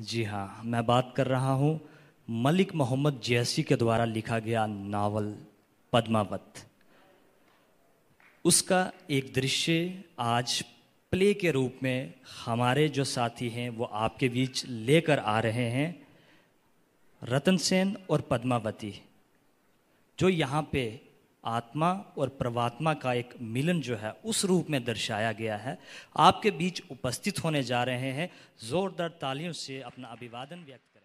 जी हाँ मैं बात कर रहा हूँ मलिक मोहम्मद जैसी के द्वारा लिखा गया नावल पद्मावत उसका एक दृश्य आज प्ले के रूप में हमारे जो साथी हैं वो आपके बीच लेकर आ रहे हैं रतन सेन और पद्मावती जो यहाँ पे आत्मा और प्रवात्मा का एक मिलन जो है उस रूप में दर्शाया गया है आपके बीच उपस्थित होने जा रहे हैं ज़ोरदार तालियों से अपना अभिवादन व्यक्त